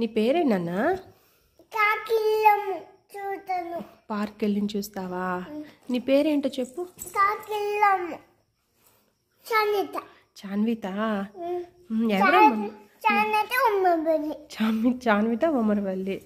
నీ పేరేనన్నా పార్క్ వెళ్ళి చూస్తావా నీ పేరేంటో చెప్పు చాన్విత ఎవరమ్మా చాన్విత ఉమ్మరవల్లి